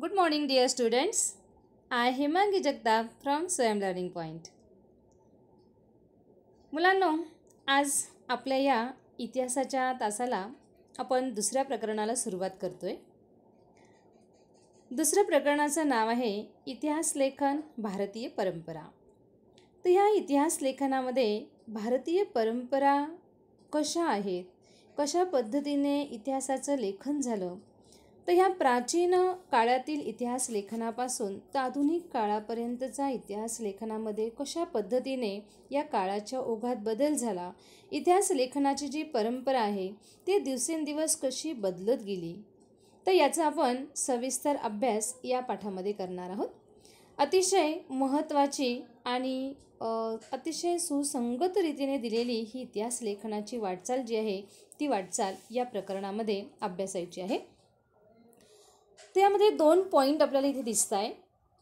good morning dear students I Hemangi Jagtap from Swayam learning point मुलांनो आज आपल्या या इतिहासाच्या तासाला आपण दुसऱ्या प्रकरणाला सुरुवात करतो आहे दुसऱ्या प्रकरणाचं नाव आहे इतिहास लेखन भारतीय परंपरा तर ह्या इतिहास लेखनामध्ये भारतीय परंपरा कशा आहेत कशा पद्धतीने इतिहासाचं लेखन झालं तर ह्या प्राचीन काळातील इतिहास लेखनापासून तर आधुनिक काळापर्यंतचा इतिहास लेखनामध्ये कशा पद्धतीने या काळाच्या ओघात बदल झाला इतिहास लेखनाची जी परंपरा आहे ती दिवसेंदिवस कशी बदलत गेली तर याचा आपण सविस्तर अभ्यास या पाठामध्ये करणार आहोत अतिशय महत्त्वाची आणि अतिशय सुसंगत रीतीने दिलेली ही इतिहास लेखनाची वाटचाल जी आहे ती वाटचाल या प्रकरणामध्ये अभ्यासायची आहे त्यामध्ये दोन पॉईंट आपल्याला इथे दिसत आहे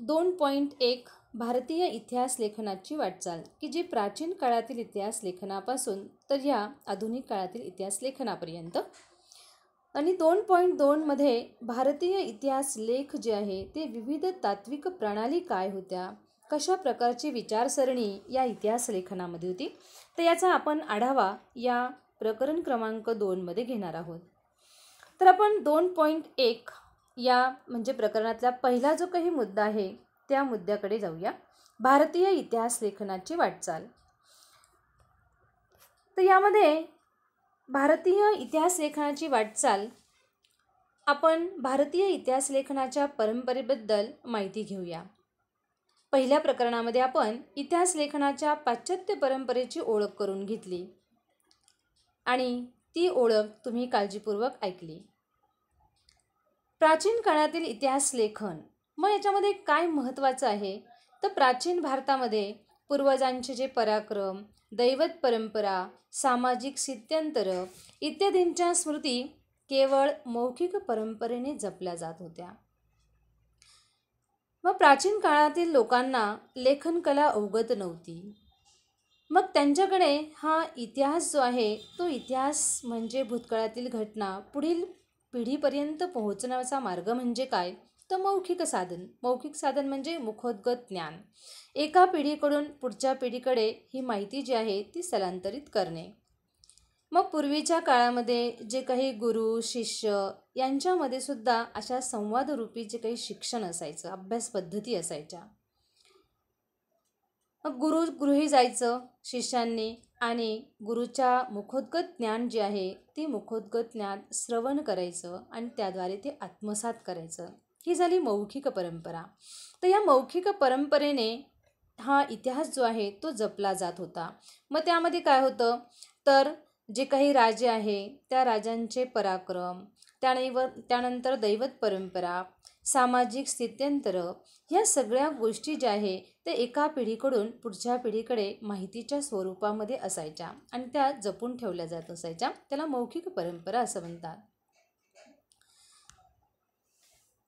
दोन पॉईंट एक भारतीय इतिहास लेखनाची वाटचाल की जी प्राचीन काळातील इतिहास लेखनापासून तर या आधुनिक काळातील इतिहास लेखनापर्यंत आणि दोन पॉईंट दोनमध्ये भारतीय इतिहास लेख जे आहे ते विविध तात्विक प्रणाली काय होत्या कशा प्रकारची विचारसरणी या इतिहास लेखनामध्ये होती तर याचा आपण आढावा या प्रकरण क्रमांक दोनमध्ये घेणार आहोत तर आपण दोन पॉईंट एक या म्हणजे प्रकरणातला पहिला जो काही मुद्दा आहे त्या मुद्द्याकडे जाऊया भारतीय इतिहास लेखनाची वाटचाल तर यामध्ये भारतीय इतिहास लेखनाची वाटचाल आपण भारतीय इतिहास लेखनाच्या परंपरेबद्दल माहिती घेऊया पहिल्या प्रकरणामध्ये आपण इतिहास लेखनाच्या पाश्चात्य परंपरेची ओळख करून घेतली आणि ती ओळख तुम्ही काळजीपूर्वक ऐकली प्राचीन काळातील इतिहास लेखन मग याच्यामध्ये काय महत्त्वाचं आहे तर प्राचीन भारतामध्ये पूर्वजांचे जे पराक्रम दैवत परंपरा सामाजिक स्थित्यंतर इत्यादींच्या स्मृती केवळ मौखिक परंपरेने जपल्या जात होत्या मग प्राचीन काळातील लोकांना लेखनकला अवगत नव्हती मग त्यांच्याकडे हा इतिहास जो आहे तो इतिहास म्हणजे भूतकाळातील घटना पुढील पिढीपर्यंत पोहोचण्याचा मार्ग म्हणजे काय तर मौखिक साधन मौखिक साधन म्हणजे मुखोद्गत ज्ञान एका पिढीकडून पुढच्या पिढीकडे ही माहिती जी आहे ती स्थलांतरित करणे मग पूर्वीच्या काळामध्ये जे काही गुरु शिष्य यांच्यामध्ये सुद्धा अशा संवादरूपी जे काही शिक्षण असायचं अभ्यास पद्धती असायच्या मग गुरु गृही जायचं शिष्यांनी आणि गुरुच्या मुखोद्गत ज्ञान जे आहे ते मुखोद्गत ज्ञान श्रवण करायचं आणि त्याद्वारे ते आत्मसात करायचं ही झाली मौखिक परंपरा तर या मौखिक परंपरेने हा इतिहास जो आहे तो जपला जात होता मग त्यामध्ये काय होतं तर जे काही राजे आहे त्या राजांचे पराक्रम त्यानंतर दैवत परंपरा सामाजिक स्थित्यंतर ह्या सगळ्या गोष्टी ज्या आहे त्या एका पिढीकडून पुढच्या पिढीकडे माहितीच्या स्वरूपामध्ये असायच्या आणि त्या जपून ठेवल्या जात असायच्या त्याला मौखिक परंपरा असं म्हणतात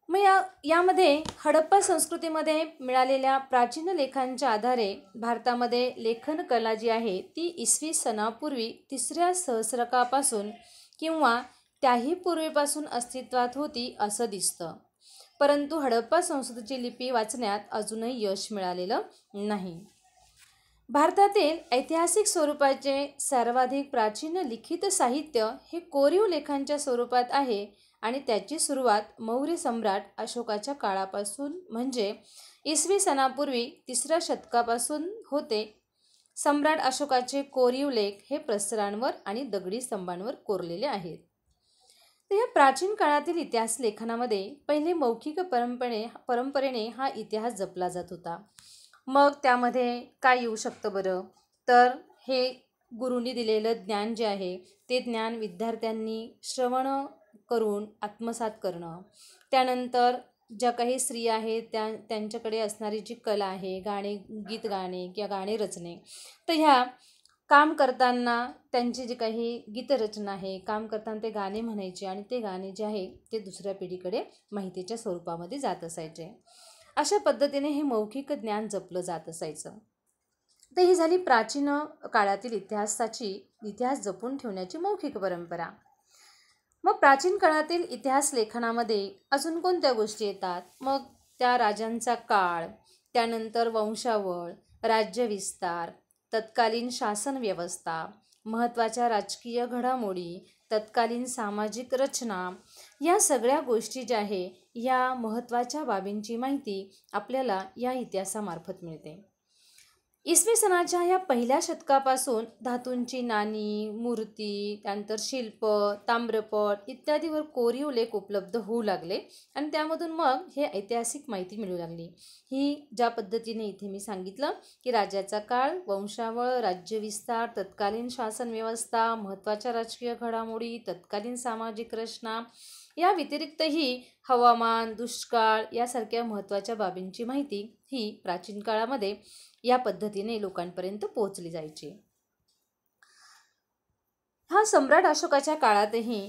मग या यामध्ये हडप्पा संस्कृतीमध्ये मिळालेल्या प्राचीन लेखांच्या आधारे भारतामध्ये लेखन कला जी आहे ती इसवी सणापूर्वी तिसऱ्या सहस्रकापासून किंवा त्याही पूर्वीपासून अस्तित्वात होती असं दिसतं परंतु हडप्पा संस्कृतीची लिपी वाचण्यात अजूनही यश मिळालेलं नाही भारतातील ऐतिहासिक स्वरूपाचे सर्वाधिक प्राचीन लिखित साहित्य हे कोरीव लेखांच्या स्वरूपात आहे आणि त्याची सुरुवात मौर्य सम्राट अशोकाच्या काळापासून म्हणजे इसवी सणापूर्वी तिसऱ्या शतकापासून होते सम्राट अशोकाचे कोरीव लेख हे प्रसरांवर आणि दगडी स्तंभांवर कोरलेले आहेत तर या प्राचीन काळातील इतिहास लेखनामध्ये पहिले मौखिक परंपरे परंपरेने हा इतिहास जपला जात होता मग त्यामध्ये काय येऊ शकतं बरं तर हे गुरुंनी दिलेलं ज्ञान जे आहे ते ज्ञान विद्यार्थ्यांनी श्रवण करून आत्मसात करणं त्यानंतर ज्या काही स्त्री आहेत त्या त्यांच्याकडे असणारी जी कला आहे गाणे गीत गाणे किंवा गाणे रचणे तर ह्या काम करताना त्यांची जी काही गीतरचना आहे काम करताना ते गाणे म्हणायचे आणि ते गाणे जे आहे ते दुसऱ्या पिढीकडे माहितीच्या स्वरूपामध्ये जात असायचे अशा पद्धतीने हे मौखिक ज्ञान जपलं जात असायचं तर ही झाली प्राचीन काळातील इतिहासाची इतिहास जपून ठेवण्याची मौखिक परंपरा मग प्राचीन काळातील इतिहास लेखनामध्ये अजून कोणत्या गोष्टी येतात मग त्या राजांचा काळ त्यानंतर वंशावळ राज्यविस्तार तत्कालीन शासन व्यवस्था महत्त्वाच्या राजकीय घडामोडी तत्कालीन सामाजिक रचना या सगळ्या गोष्टी ज्या आहे या महत्त्वाच्या बाबींची माहिती आपल्याला या इतिहासामार्फत मिळते इसवी सणाच्या ह्या पहिल्या शतकापासून धातूंची नाणी मूर्ती त्यानंतर शिल्प ताम्रपट इत्यादीवर कोरीव लेख उपलब्ध होऊ लागले आणि त्यामधून मग हे ऐतिहासिक माहिती मिळू लागली ही ज्या पद्धतीने इथे मी सांगितलं की राजाचा काळ वंशावळ राज्यविस्तार तत्कालीन शासन व्यवस्था महत्त्वाच्या राजकीय घडामोडी तत्कालीन सामाजिक रचना या व्यतिरिक्तही हवामान दुष्काळ यासारख्या महत्त्वाच्या बाबींची माहिती ही प्राचीन काळामध्ये या पद्धतीने लोकांपर्यंत पोहोचली जायची हा सम्राट अशोकाच्या काळातही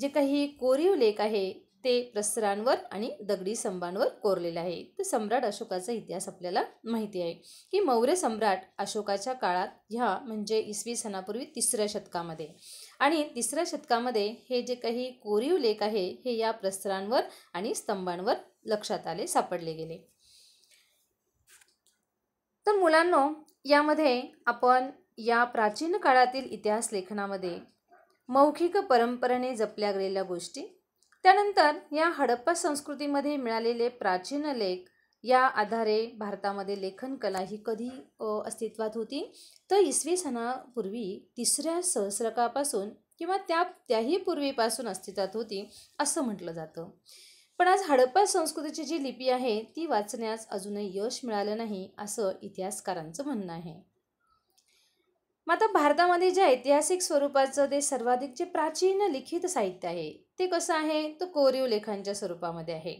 जे काही कोरीव लेख आहे ते प्रसरांवर आणि दगडी स्तंभांवर कोरलेले आहे तर सम्राट अशोकाचा इतिहास आपल्याला माहिती आहे की मौर्य सम्राट अशोकाच्या काळात ह्या म्हणजे इसवी सणापूर्वी तिसऱ्या शतकामध्ये आणि तिसऱ्या शतकामध्ये हे जे काही कोरीव लेख आहे हे या प्रसरांवर आणि स्तंभांवर लक्षात आले सापडले गेले तर मुलांनो यामध्ये आपण या प्राचीन काळातील इतिहास लेखनामध्ये मौखिक परंपरेने जपल्या गेलेल्या गोष्टी त्यानंतर या हडप्पा संस्कृतीमध्ये मिळालेले प्राचीन लेख या आधारे भारतामध्ये लेखनकला ही कधी अस्तित्वात होती तर इसवी सणापूर्वी तिसऱ्या सहस्रकापासून किंवा त्या त्याही पूर्वीपासून अस्तित्वात होती असं म्हटलं जातं पण आज हडप्पा संस्कृतीची जी लिपी आहे ती वाचण्यास अजूनही यश मिळालं नाही असं इतिहासकारांचं म्हणणं आहे मग आता भारतामध्ये ज्या ऐतिहासिक स्वरूपाचं ते सर्वाधिक जे प्राचीन लिखित साहित्य आहे ते कसं आहे तो कोरीव लेखांच्या स्वरूपामध्ये आहे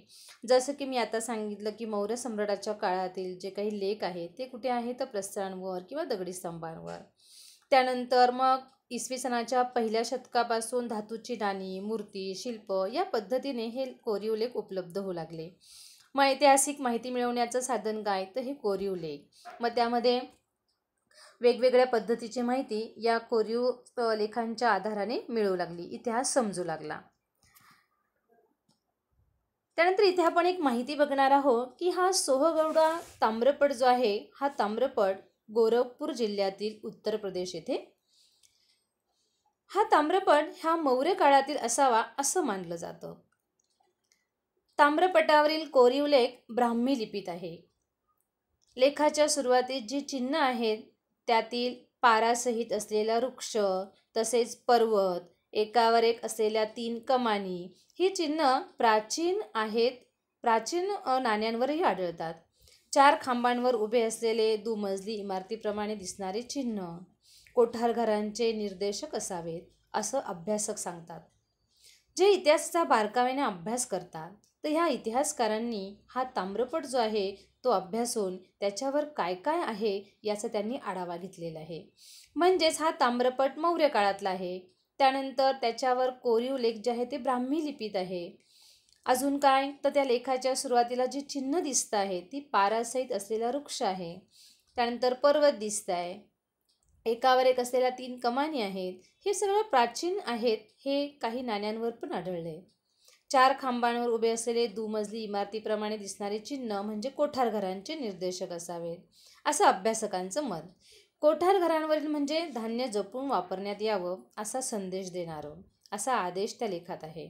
जसं की मी आता सांगितलं की मौर्य सम्राटाच्या काळातील जे काही लेख आहेत ते कुठे आहेत तर प्रस्तरांवर किंवा दगडी स्तंभांवर त्यानंतर मग इसवी सणाच्या पहिल्या शतकापासून धातूची नाणी मूर्ती शिल्प या पद्धतीने हे कोरीव लेख उपलब्ध होऊ लागले मग ऐतिहासिक माहिती मिळवण्याचं साधन काय तर हे कोरीव लेख मग त्यामध्ये वेगवेगळ्या पद्धतीची माहिती या कोरीव लेखांच्या आधाराने मिळू लागली इतिहास समजू लागला त्यानंतर इथे आपण एक माहिती बघणार आहोत की हा सोहगौडा ताम्रपट जो आहे हा ताम्रपट गोरखपूर जिल्ह्यातील उत्तर प्रदेश येथे हा ताम्रपट हा मौर्य काळातील असावा असं मानलं जातं ताम्रपटावरील कोरीव लेख ब्राह्मी लिपीत आहे लेखाच्या सुरुवातीत जी चिन्ह आहेत त्यातील पारासहित असलेला वृक्ष तसेच पर्वत एकावर एक असलेल्या तीन कमानी ही चिन्ह प्राचीन आहेत प्राचीन नाण्यांवरही आढळतात चार खांबांवर उभे असलेले दुमजली इमारतीप्रमाणे दिसणारे चिन्ह कोठार घरांचे निर्देशक असावेत असं अभ्यासक सांगतात जे इतिहासाचा बारकावेने अभ्यास करतात तर ह्या इतिहासकारांनी हा ताम्रपट जो आहे तो अभ्यासून त्याच्यावर काय काय आहे याचा त्यांनी आढावा घेतलेला आहे म्हणजेच हा ताम्रपट मौर्य काळातला आहे त्यानंतर त्याच्यावर कोरीव लेख जे आहे ते ब्राह्मी लिपीत आहे अजून काय तर त्या लेखाच्या सुरुवातीला जी चिन्ह दिसतं आहे ती पारासहित असलेला वृक्ष आहे त्यानंतर पर्वत दिसत आहे एकावर एक असलेल्या तीन कमानी आहेत हे सर्व प्राचीन आहेत हे काही नाण्यांवर पण आढळले चार खांबांवर उभे असलेले दुमजली इमारतीप्रमाणे दिसणारे चिन्ह म्हणजे कोठार घरांचे निर्देशक असावे असं अभ्यासकांचं मत कोठार घरांवरील म्हणजे धान्य जपून वापरण्यात यावं असा संदेश देणारं असा आदेश त्या लेखात आहे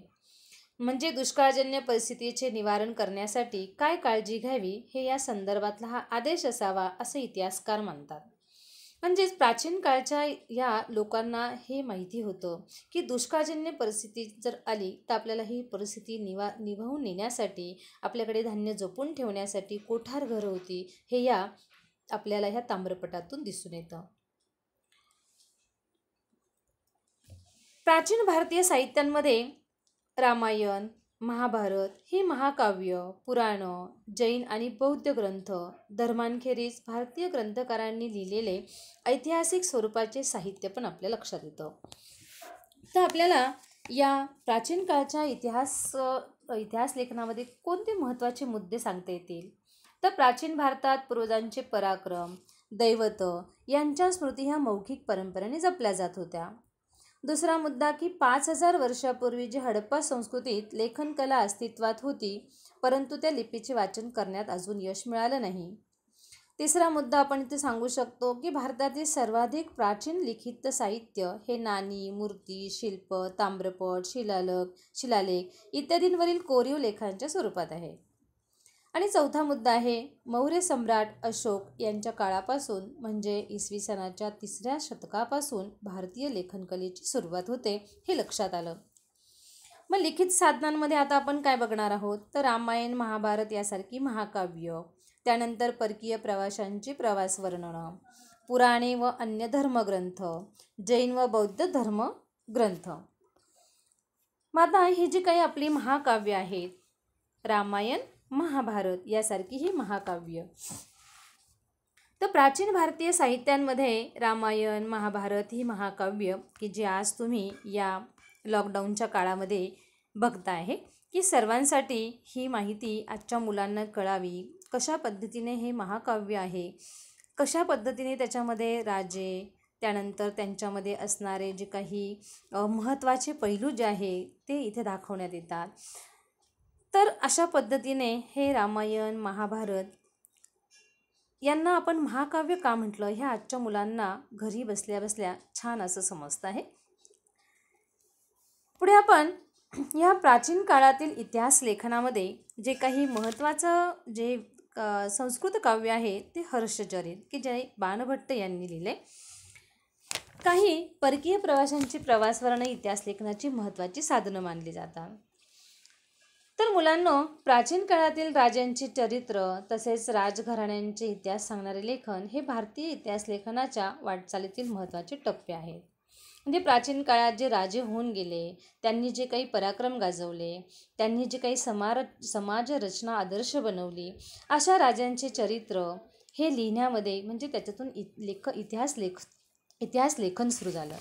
म्हणजे दुष्काळजन्य परिस्थितीचे निवारण करण्यासाठी काय काळजी घ्यावी हे या संदर्भातला हा आदेश असावा असे इतिहासकार मानतात म्हणजेच प्राचीन काळच्या या लोकांना हे माहिती होतं की दुष्काळजन्य परिस्थिती जर आली तर आपल्याला ही परिस्थिती निवा निभावून नेण्यासाठी आपल्याकडे धान्य जपून ठेवण्यासाठी कोठार घर होती हे या आपल्याला ह्या ताम्रपटातून दिसून येतं प्राचीन भारतीय साहित्यांमध्ये रामायण महाभारत हे महाकाव्य पुराणं जैन आणि बौद्ध ग्रंथ धर्मांखेरीज भारतीय ग्रंथकारांनी लिहिलेले ऐतिहासिक स्वरूपाचे साहित्य पण आपल्या लक्षात येतं तर आपल्याला या प्राचीन काळच्या इतिहास इतिहास लेखनामध्ये कोणते महत्त्वाचे मुद्दे सांगता येतील तर प्राचीन भारतात पूर्वजांचे पराक्रम दैवत यांच्या स्मृती ह्या मौखिक परंपरेने जपल्या जात होत्या दुसरा मुद्दा की पाच हजार वर्षापूर्वी जी हडप्पा संस्कृतीत लेखनकला अस्तित्वात होती परंतु त्या लिपीचे वाचन करण्यात अजून यश मिळालं नाही तिसरा मुद्दा आपण इथे सांगू शकतो की भारतातील सर्वाधिक प्राचीन लिखित साहित्य हे नाणी मूर्ती शिल्प ताम्रपट शिलालेख शिलालेख इत्यादींवरील कोरीव लेखांच्या स्वरूपात आहे आणि चौथा मुद्दा आहे मौर्य सम्राट अशोक यांच्या काळापासून म्हणजे इसवी सणाच्या तिसऱ्या शतकापासून भारतीय लेखनकलेची सुरुवात होते हे लक्षात आलं मग लिखित साधनांमध्ये आता आपण काय बघणार आहोत तर रामायण महाभारत यासारखी महाकाव्य त्यानंतर परकीय प्रवाशांची प्रवास वर्णनं पुराणे व अन्य धर्मग्रंथ जैन व बौद्ध धर्म ग्रंथ माता हे जी काही आपली महाकाव्य आहेत रामायण महाभारत यासारखी ही महाकाव्य तर प्राचीन भारतीय साहित्यांमध्ये रामायण महाभारत ही महाकाव्य की जे आज तुम्ही या लॉकडाऊनच्या काळामध्ये बघता आहे की सर्वांसाठी ही माहिती आजच्या मुलांना कळावी कशा पद्धतीने हे महाकाव्य आहे कशा पद्धतीने त्याच्यामध्ये राजे त्यानंतर त्यांच्यामध्ये असणारे जे काही महत्त्वाचे पैलू जे आहे ते इथे दाखवण्यात येतात तर अशा पद्धतीने हे रामायण महाभारत यांना आपण महाकाव्य का म्हटलं ह्या आजच्या मुलांना घरी बसल्या बसल्या छान असं समजतं आहे पुढे आपण या प्राचीन काळातील इतिहास लेखनामध्ये जे काही महत्त्वाचं जे संस्कृत काव्य आहे ते हर्षचरित की जे बाणभट्ट यांनी लिहिले काही परकीय प्रवाशांची प्रवासवर्णन इतिहास लेखनाची महत्त्वाची साधनं मानली जातात तर मुलांनो प्राचीन काळातील राजांचे चरित्र तसेच राजघराण्यांचे इतिहास सांगणारे लेखन हे भारतीय इतिहास लेखनाच्या वाटचालीतील महत्त्वाचे टप्पे आहेत म्हणजे प्राचीन काळात जे राजे होऊन गेले त्यांनी जे काही पराक्रम गाजवले त्यांनी जे काही समार समाजरचना आदर्श बनवली अशा राजांचे चरित्र हे लिहिण्यामध्ये म्हणजे त्याच्यातून इ लेख इतिहास लेख इतिहास लेखन सुरू झालं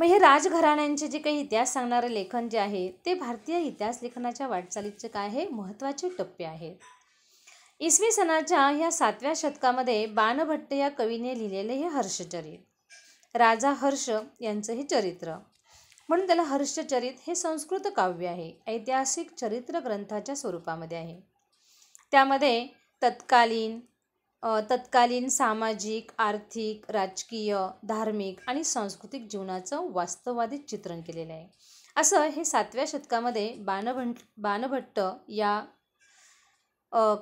मग हे राजघराण्यांचे जे काही इतिहास सांगणारे लेखन जे आहे ते भारतीय इतिहास लेखनाच्या वाटचालीचे काय हे महत्त्वाचे टप्पे आहेत इसवी सणाच्या ह्या सातव्या शतकामध्ये बाणभट्ट या कवीने लिहिलेले हे हर्षचरित राजा हर्ष यांचं हे चरित्र म्हणून त्याला हर्षचरित हे संस्कृत काव्य आहे ऐतिहासिक चरित्र ग्रंथाच्या स्वरूपामध्ये आहे त्यामध्ये तत्कालीन तत्कालीन सामाजिक आर्थिक राजकीय धार्मिक आणि सांस्कृतिक जीवनाचं वास्तववादी चित्रण केलेलं आहे असं हे सातव्या शतकामध्ये बाणभट बाणभट्ट या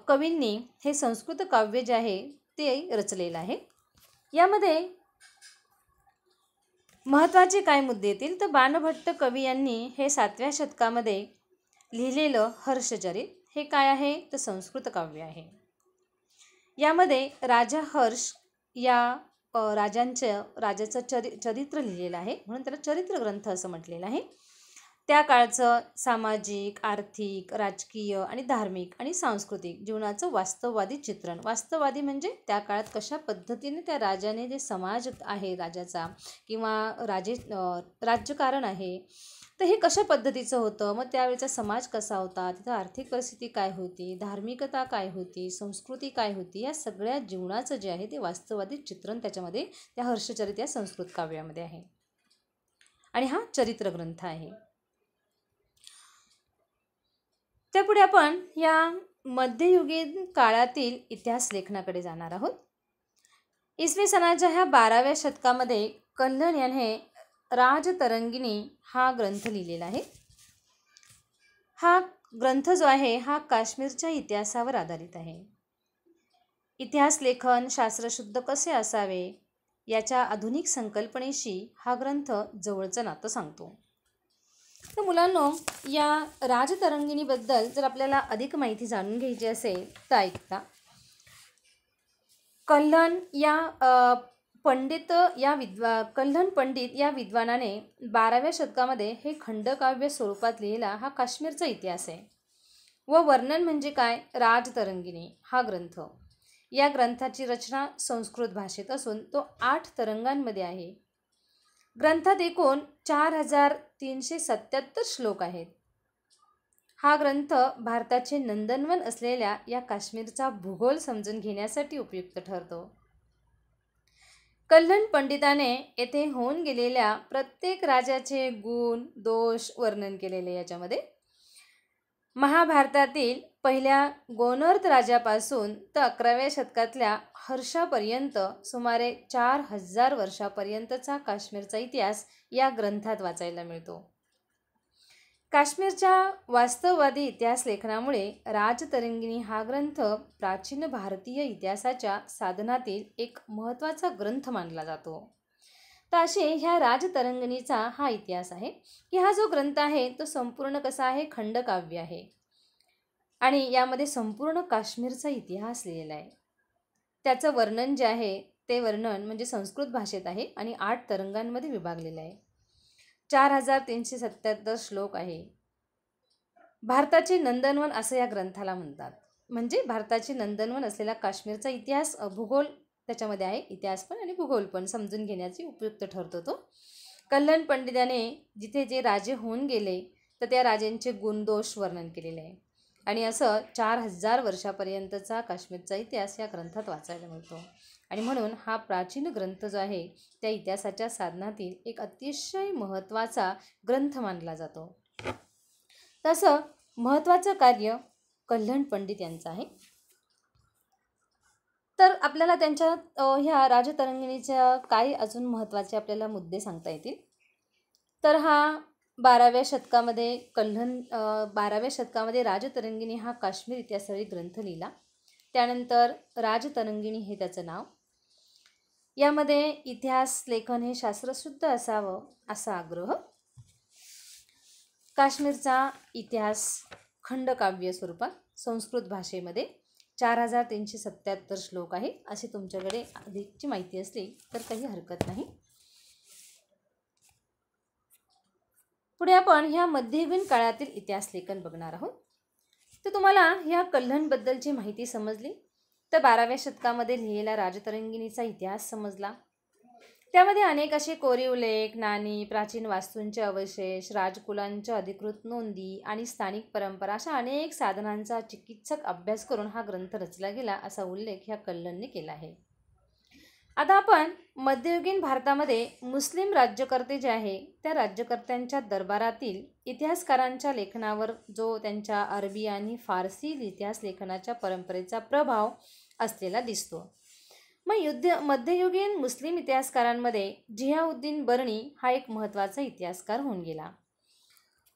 कवींनी हे संस्कृत काव्य जे आहे ते रचलेलं आहे यामध्ये महत्त्वाचे काय मुद्दे येतील तर बाणभट्ट कवी यांनी हे सातव्या शतकामध्ये लिहिलेलं हर्षचरित हे काय आहे तर संस्कृत काव्य आहे यामध्ये राजा हर्ष या राजांचं राजाचं चरि चरित्र लिहिलेलं आहे म्हणून त्याला चरित्र ग्रंथ असं म्हटलेलं आहे त्या काळचं सामाजिक आर्थिक राजकीय आणि धार्मिक आणि सांस्कृतिक जीवनाचं वास्तववादी चित्रण वास्तववादी म्हणजे त्या काळात कशा पद्धतीने त्या राजाने जे समाज आहे राजाचा किंवा राजे राज्यकारण आहे तर हे कशा पद्धतीचं होतं मग त्यावेळचा समाज कसा होता तिथं आर्थिक परिस्थिती काय होती धार्मिकता काय होती संस्कृती काय होती या सगळ्या जीवनाचं जे आहे ते वास्तववादी चित्रण त्याच्यामध्ये त्या हर्षचरित या संस्कृत काव्यामध्ये आहे आणि हा चरित्र ग्रंथ आहे त्यापुढे आपण या मध्ययुगीन काळातील इतिहास लेखनाकडे जाणार आहोत इसवी सणाच्या ह्या बाराव्या शतकामध्ये कल्हण याने राजतरंगिणी हा ग्रंथ लिहिलेला आहे हा ग्रंथ जो आहे हा काश्मीरच्या इतिहासावर आधारित आहे इतिहास लेखन शास्त्रशुद्ध कसे असावे याच्या आधुनिक संकल्पनेशी हा ग्रंथ जवळचं नातं सांगतो तर मुलांनो या राजतरंगिणीबद्दल जर आपल्याला अधिक माहिती जाणून घ्यायची असेल तर ऐकता कल्लन या पंडित या विद्वा कल्हण पंडित या विद्वानाने बाराव्या शतकामध्ये हे खंडकाव्य स्वरूपात लिहिला हा काश्मीरचा इतिहास आहे व वर्णन म्हणजे काय राजतरंगिणी हा ग्रंथ या ग्रंथाची रचना संस्कृत भाषेत असून तो आठ तरंगांमध्ये आहे ग्रंथात एकूण चार हजार तीनशे सत्याहत्तर श्लोक आहेत हा ग्रंथ भारताचे नंदनवन असलेल्या या काश्मीरचा भूगोल समजून घेण्यासाठी उपयुक्त ठरतो कल्लन पंडिताने येथे होऊन गेलेल्या प्रत्येक राजाचे गुण दोष वर्णन केलेले याच्यामध्ये महाभारतातील पहिल्या गोनर्थ राजापासून तर अकराव्या शतकातल्या हर्षापर्यंत सुमारे चार हजार वर्षापर्यंतचा काश्मीरचा इतिहास या ग्रंथात वाचायला मिळतो काश्मीरच्या वास्तववादी इतिहास लेखनामुळे राजतरंगिणी हा ग्रंथ प्राचीन भारतीय इतिहासाच्या साधनातील एक महत्त्वाचा ग्रंथ मानला जातो तर असे ह्या राजतरंगिणीचा हा इतिहास आहे की हा जो ग्रंथ आहे तो संपूर्ण कसा आहे खंडकाव्य आहे आणि यामध्ये संपूर्ण काश्मीरचा इतिहास लिहिलेला आहे त्याचं वर्णन जे आहे ते वर्णन म्हणजे संस्कृत भाषेत आहे आणि आठ तरंगांमध्ये विभागलेलं आहे चार हजार तीनशे सत्त्याहत्तर श्लोक आहे भारताचे नंदनवन असं या ग्रंथाला म्हणतात म्हणजे भारताचे नंदनवन असलेला काश्मीरचा इतिहास भूगोल त्याच्यामध्ये आहे इतिहास पण आणि भूगोल पण समजून घेण्याची उपयुक्त ठरतो तो कल्याण पंडिताने जिथे जे राजे होऊन गेले तर त्या राजांचे गुणदोष वर्णन केलेले आहे आणि असं चार हजार वर्षापर्यंतचा काश्मीरचा इतिहास या ग्रंथात वाचायला मिळतो आणि म्हणून हा प्राचीन ग्रंथ जो आहे त्या इतिहासाच्या साधनातील एक अतिशय महत्त्वाचा ग्रंथ मानला जातो तसं महत्त्वाचं कार्य कल्याण पंडित यांचं आहे तर आपल्याला त्यांच्या ह्या राजतरंगिणीच्या काही अजून महत्त्वाचे आपल्याला मुद्दे सांगता येतील तर हा बाराव्या शतकामध्ये कल्हण बाराव्या शतकामध्ये राजतरंगिणी हा काश्मीर इतिहासावरील ग्रंथ लिहिला त्यानंतर राजतरंगिणी हे त्याचं नाव यामध्ये इतिहास लेखन हे शास्त्रशुद्ध असावं असा आग्रह काश्मीरचा इतिहास खंडकाव्य स्वरूपात संस्कृत भाषेमध्ये चार हजार तीनशे सत्याहत्तर श्लोक आहे अशी तुमच्याकडे अधिकची माहिती असली तर काही हरकत नाही पुढे आपण ह्या मध्ययुगीन काळातील इतिहास लेखन बघणार आहोत तर तुम्हाला ह्या कल्हणबद्दलची माहिती समजली तर बाराव्या शतकामध्ये लिहिलेला राजतरंगिणीचा इतिहास समजला त्यामध्ये अनेक असे कोरीव लेख नाणी प्राचीन वास्तूंचे अवशेष राजकुलांच्या अधिकृत नोंदी आणि स्थानिक परंपरा अशा अनेक साधनांचा चिकित्सक अभ्यास करून हा ग्रंथ रचला गेला असा उल्लेख ह्या कल्लनने केला आहे आता आपण मध्ययुगीन भारतामध्ये मुस्लिम राज्यकर्ते जे आहे त्या राज्यकर्त्यांच्या दरबारातील इतिहासकारांच्या लेखनावर जो त्यांच्या अरबी आणि फारसी इतिहास लेखनाच्या परंपरेचा प्रभाव असलेला दिसतो मग युद्ध मध्ययुगीन मुस्लिम इतिहासकारांमध्ये जियाउद्दीन बर्णी हा एक महत्त्वाचा इतिहासकार होऊन गेला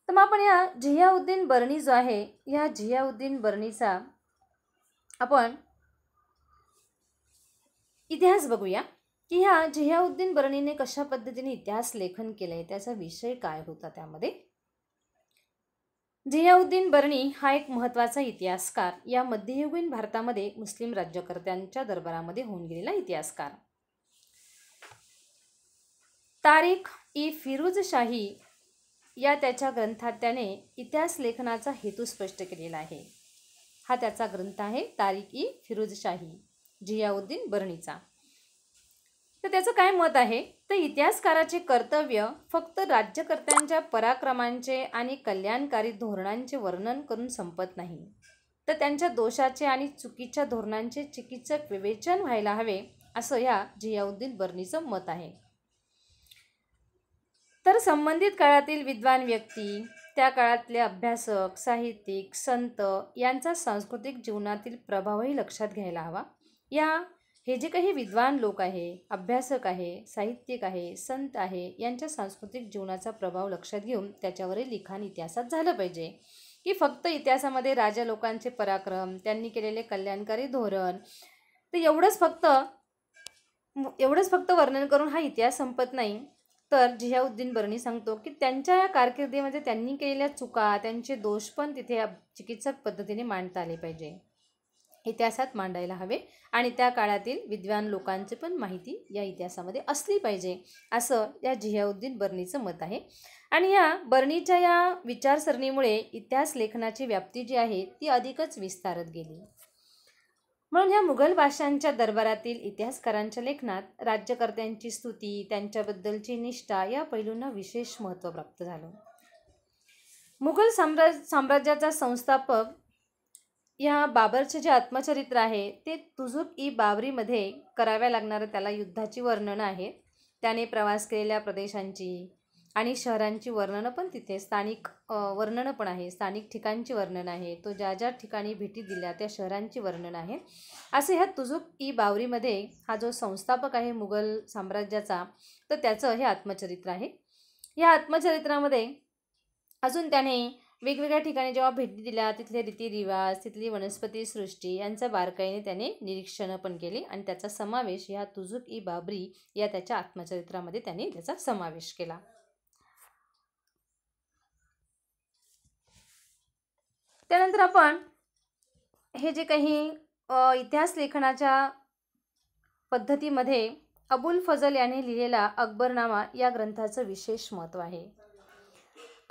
तर मग आपण या जियाउद्दीन बर्णी जो आहे या जियाउद्दीन बर्णीचा आपण इतिहास बघूया की ह्या जियाउद्दीन बरणीने कशा पद्धतीने इतिहास लेखन केलं आहे त्याचा विषय काय होता त्यामध्ये जियाउद्दीन बरणी हा एक महत्त्वाचा इतिहासकार या मध्ययुगीन भारतामध्ये मुस्लिम राज्यकर्त्यांच्या दरबारामध्ये होऊन गेलेला इतिहासकार तारीख ई फिरोजशाही या त्याच्या ग्रंथात त्याने इतिहास लेखनाचा हेतू स्पष्ट केलेला आहे हा त्याचा ग्रंथ आहे तारीख ई फिरोजशाही जियाउद्दीन बर्णीचा तर त्याचं काय मत आहे तर इतिहासकाराचे कर्तव्य फक्त राज्यकर्त्यांच्या पराक्रमांचे आणि कल्याणकारी धोरणांचे वर्णन करून संपत नाही तर त्यांच्या दोषाचे आणि चुकीच्या धोरणांचे चिकित्सक विवेचन व्हायला हवे असं ह्या जियाउद्दीन बर्नीचं मत आहे तर संबंधित काळातील विद्वान व्यक्ती त्या काळातले अभ्यासक साहित्यिक संत यांचा सांस्कृतिक जीवनातील प्रभावही लक्षात घ्यायला हवा या हे जे काही विद्वान लोक आहे अभ्यासक आहे साहित्यिक आहे संत आहे यांच्या सांस्कृतिक जीवनाचा प्रभाव लक्षात घेऊन त्याच्यावरही लिखाण इतिहासात झालं पाहिजे की फक्त इतिहासामध्ये राजा लोकांचे पराक्रम त्यांनी केलेले कल्याणकारी धोरण तर एवढंच फक्त एवढंच फक्त वर्णन करून हा इतिहास संपत नाही तर जियाउद्दीन बर्णी सांगतो की त्यांच्या या कारकिर्दीमध्ये त्यांनी केलेल्या चुका त्यांचे दोष पण तिथे चिकित्सक पद्धतीने मांडता आले पाहिजे इतिहासात मांडायला हवे आणि त्या काळातील विद्वान लोकांची पण माहिती या इतिहासामध्ये असली पाहिजे असं या जियाउद्दीन बर्णीचं मत आहे आणि या बर्णीच्या या विचारसरणीमुळे इतिहास लेखनाची व्याप्ती जी आहे ती अधिकच विस्तारत गेली म्हणून ह्या मुघल भाषांच्या दरबारातील इतिहासकारांच्या लेखनात राज्यकर्त्यांची स्तुती त्यांच्याबद्दलची निष्ठा या पैलूंना विशेष महत्त्व प्राप्त झालं मुघल साम्राज्य साम्राज्याचा संस्थापक या बाबरचे जे आत्मचरित्र आहे ते तुझुक ई बाबरीमध्ये कराव्या लागणारं त्याला युद्धाची वर्णनं आहे त्याने प्रवास केलेल्या प्रदेशांची आणि शहरांची वर्णनं पण तिथे स्थानिक वर्णनं पण आहे स्थानिक ठिकाणची वर्णन आहे तो ज्या ज्या ठिकाणी भेटी दिल्या त्या शहरांची वर्णन आहे असे ह्या तुझुक ई बावरीमध्ये हा जो संस्थापक आहे मुघल साम्राज्याचा तर त्याचं हे आत्मचरित्र आहे या आत्मचरित्रामध्ये अजून त्याने वेगवेगळ्या ठिकाणी जेव्हा भेटी दिल्या तिथले रीतिरिवाज तिथली वनस्पती सृष्टी यांचं बारकाईने त्याने निरीक्षणं पण केली आणि त्याचा समावेश ह्या तुजुक ई बाबरी या त्याच्या आत्मचरित्रामध्ये त्याने त्याचा समावेश केला त्यानंतर आपण हे जे काही इतिहास लेखनाच्या पद्धतीमध्ये अबुल फजल यांनी लिहिलेला अकबरनामा या ग्रंथाचं विशेष महत्त्व आहे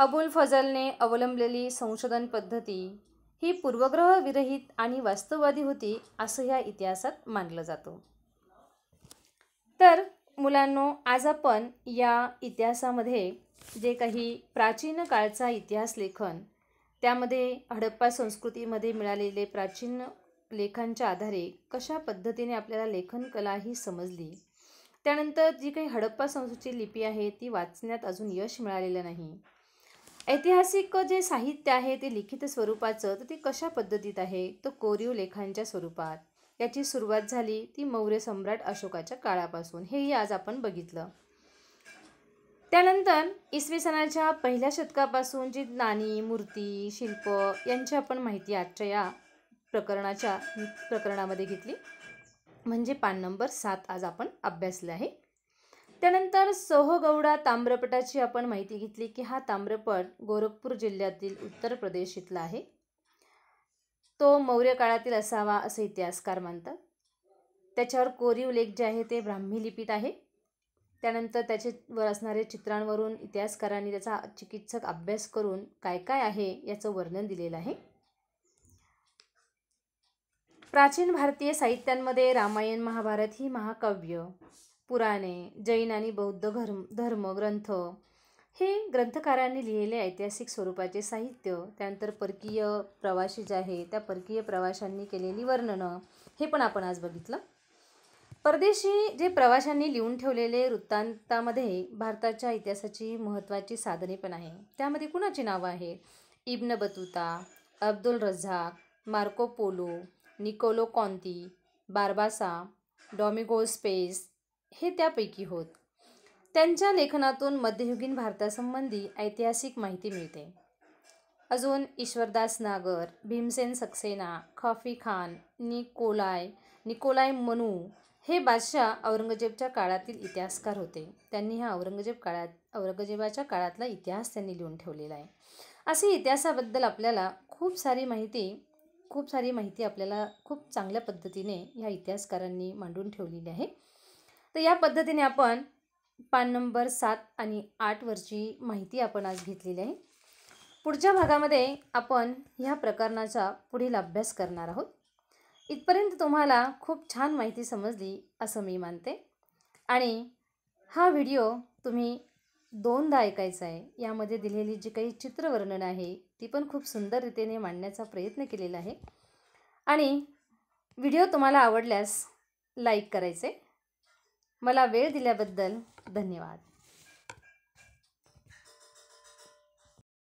अबुल फजलने अवलंबलेली संशोधन पद्धती ही पूर्वग्रहविरहित आणि वास्तववादी होती असं या इतिहासात मानलं जातो तर मुलांनो आज आपण या इतिहासामध्ये जे काही प्राचीन काळचा इतिहास लेखन त्यामध्ये हडप्पा संस्कृतीमध्ये मिळालेले प्राचीन लेखांच्या आधारे कशा पद्धतीने आपल्याला लेखनकला ही समजली त्यानंतर जी काही हडप्पा संस्कृतीची लिपी आहे ती वाचण्यात अजून यश मिळालेलं नाही ऐतिहासिक जे साहित्य आहे ते लिखित स्वरूपाचं तर ते कशा पद्धतीत आहे तो कोरीव लेखांच्या स्वरूपात याची सुरुवात झाली ती मौर्य सम्राट अशोकाच्या काळापासून हेही आज आपण बघितलं त्यानंतर इसवी सणाच्या पहिल्या शतकापासून जी नाणी मूर्ती शिल्प यांची आपण माहिती आजच्या या प्रकरणाच्या प्रकरणामध्ये घेतली म्हणजे पान नंबर सात आज आपण अभ्यासले आहे त्यानंतर सोहगौडा ताम्रपटाची आपण माहिती घेतली की हा ताम्रपट गोरखपूर जिल्ह्यातील उत्तर प्रदेश इथला आहे तो मौर्य काळातील असावा असं इतिहासकार मानतात त्याच्यावर कोरीव लेख जे आहे ते ब्राह्मी लिपीत आहे त्यानंतर त्याच्यावर असणारे चित्रांवरून इतिहासकारांनी त्याचा चिकित्सक अभ्यास करून काय काय आहे याचं वर्णन दिलेलं आहे प्राचीन भारतीय साहित्यांमध्ये रामायण महाभारत ही महाकाव्य पुराणे जैन आणि बौद्ध धर्म ग्रंथ हे ग्रंथकारांनी लिहिलेले ऐतिहासिक स्वरूपाचे साहित्य त्यानंतर परकीय प्रवासी जे आहे त्या परकीय प्रवाशांनी केलेली वर्णनं हे पण आपण आज बघितलं परदेशी जे प्रवाशांनी लिहून ठेवलेले वृत्तांतामध्ये भारताच्या इतिहासाची महत्त्वाची साधने पण आहे त्यामध्ये कुणाची नावं आहेत Ibn Battuta Abdul Razzaq Marco Polo Niccolo Conti Barbosa Domingo Paes हे त्यापैकी होत त्यांच्या लेखनातून मध्ययुगीन भारतासंबंधी ऐतिहासिक माहिती मिळते अजून ईश्वरदास नागर भीमसेन सक्सेना खाफी खान निकोलाय निकोलाय मनू हे बादशाह औरंगजेबच्या काळातील इतिहासकार होते त्यांनी हा औरंगजेब काळात औरंगजेबाच्या काळातला इतिहास त्यांनी लिहून ठेवलेला आहे असे इतिहासाबद्दल आपल्याला खूप सारी माहिती खूप सारी माहिती आपल्याला खूप चांगल्या पद्धतीने ह्या इतिहासकारांनी मांडून ठेवलेली आहे तर या पद्धतीने आपण पान नंबर सात आणि आठवरची माहिती आपण आज घेतलेली आहे पुढच्या भागामध्ये आपण ह्या प्रकरणाचा पुढील अभ्यास करणार आहोत इथपर्यंत तुम्हाला खूप छान माहिती समजली असं मी मानते आणि हा व्हिडिओ तुम्ही दोनदा ऐकायचा आहे यामध्ये दिलेली जी काही चित्रवर्णनं आहे ती पण खूप सुंदर रीतीने मांडण्याचा प्रयत्न केलेला आहे आणि व्हिडिओ तुम्हाला आवडल्यास लाईक करायचे मला वेळ दिल्याबद्दल धन्यवाद